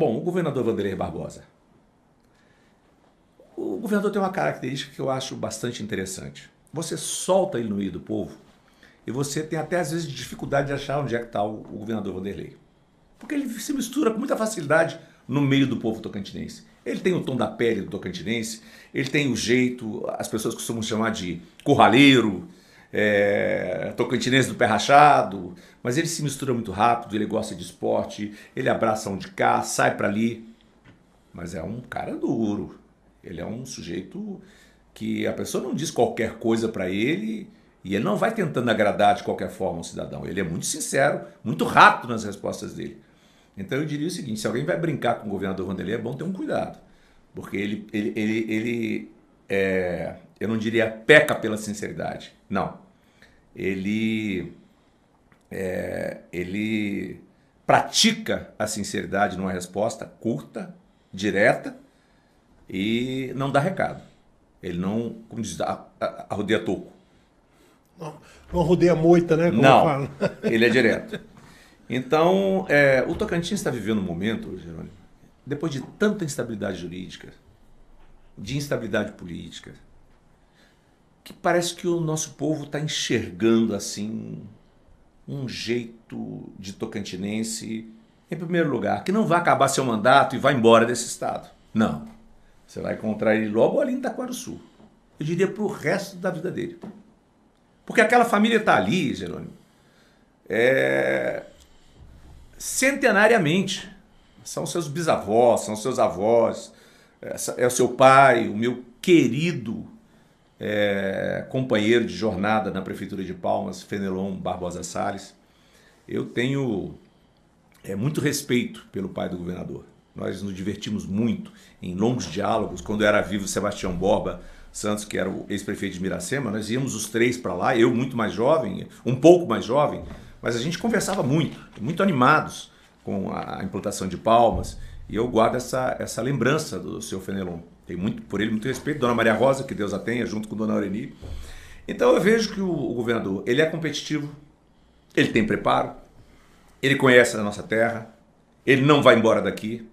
Bom, o governador Vanderlei Barbosa. O governador tem uma característica que eu acho bastante interessante. Você solta ele no meio do povo e você tem até às vezes dificuldade de achar onde é que está o governador Vanderlei. Porque ele se mistura com muita facilidade no meio do povo tocantinense. Ele tem o tom da pele do tocantinense, ele tem o jeito, as pessoas costumam chamar de curraleiro, é, tocantinense do pé rachado, mas ele se mistura muito rápido, ele gosta de esporte, ele abraça um de cá, sai para ali. Mas é um cara duro. Ele é um sujeito que a pessoa não diz qualquer coisa para ele e ele não vai tentando agradar de qualquer forma o cidadão. Ele é muito sincero, muito rápido nas respostas dele. Então eu diria o seguinte: se alguém vai brincar com o governador Vanderlei, é bom ter um cuidado. Porque ele, ele, ele, ele é, eu não diria peca pela sinceridade. Não. Ele é, ele pratica a sinceridade numa resposta curta, direta e não dá recado. Ele não, como diz, arrodeia toco. Não, não rodeia moita, né? Como não, ele é direto. Então, é, o Tocantins está vivendo um momento, Jerônimo, depois de tanta instabilidade jurídica, de instabilidade política, que parece que o nosso povo está enxergando assim um jeito de tocantinense, em primeiro lugar, que não vai acabar seu mandato e vai embora desse estado. Não. Você vai encontrar ele logo ali em sul Eu diria para o resto da vida dele. Porque aquela família está ali, Jerônimo, é... centenariamente. São seus bisavós, são seus avós, é, é o seu pai, o meu querido é, companheiro de jornada na Prefeitura de Palmas, Fenelon Barbosa Salles. Eu tenho é, muito respeito pelo pai do governador. Nós nos divertimos muito em longos diálogos. Quando era vivo Sebastião Borba Santos, que era o ex-prefeito de Miracema, nós íamos os três para lá, eu muito mais jovem, um pouco mais jovem, mas a gente conversava muito, muito animados com a implantação de palmas. E eu guardo essa, essa lembrança do seu Fenelon. Tenho muito por ele, muito respeito. Dona Maria Rosa, que Deus a tenha, junto com Dona Aureni. Então eu vejo que o, o governador, ele é competitivo, ele tem preparo, ele conhece a nossa terra, ele não vai embora daqui.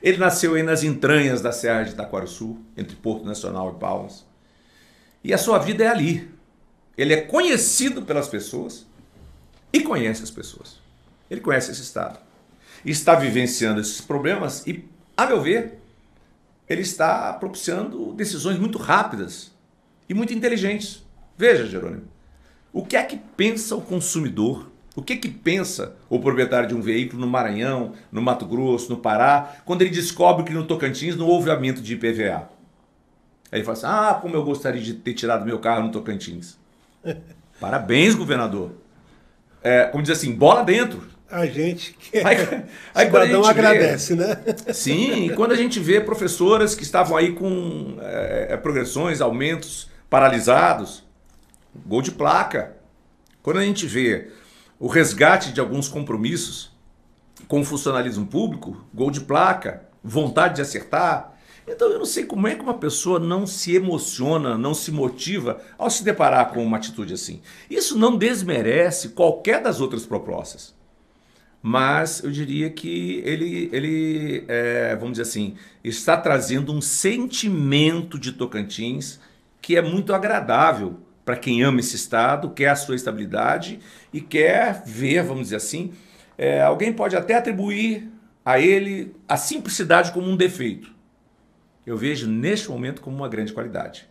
Ele nasceu aí nas entranhas da Serra de Sul entre Porto Nacional e Palmas. E a sua vida é ali. Ele é conhecido pelas pessoas e conhece as pessoas. Ele conhece esse estado. Está vivenciando esses problemas e, a meu ver, ele está propiciando decisões muito rápidas e muito inteligentes. Veja, Jerônimo, o que é que pensa o consumidor? O que é que pensa o proprietário de um veículo no Maranhão, no Mato Grosso, no Pará, quando ele descobre que no Tocantins não houve aumento de IPVA? Aí ele fala assim: ah, como eu gostaria de ter tirado meu carro no Tocantins. Parabéns, governador. É, como diz assim, bola dentro a gente que é aí, aí cidadão agradece, vê, né? Sim, quando a gente vê professoras que estavam aí com é, progressões, aumentos paralisados, gol de placa. Quando a gente vê o resgate de alguns compromissos com o funcionalismo público, gol de placa, vontade de acertar. Então eu não sei como é que uma pessoa não se emociona, não se motiva ao se deparar com uma atitude assim. Isso não desmerece qualquer das outras propostas mas eu diria que ele, ele é, vamos dizer assim, está trazendo um sentimento de Tocantins que é muito agradável para quem ama esse estado, quer a sua estabilidade e quer ver, vamos dizer assim, é, alguém pode até atribuir a ele a simplicidade como um defeito. Eu vejo neste momento como uma grande qualidade.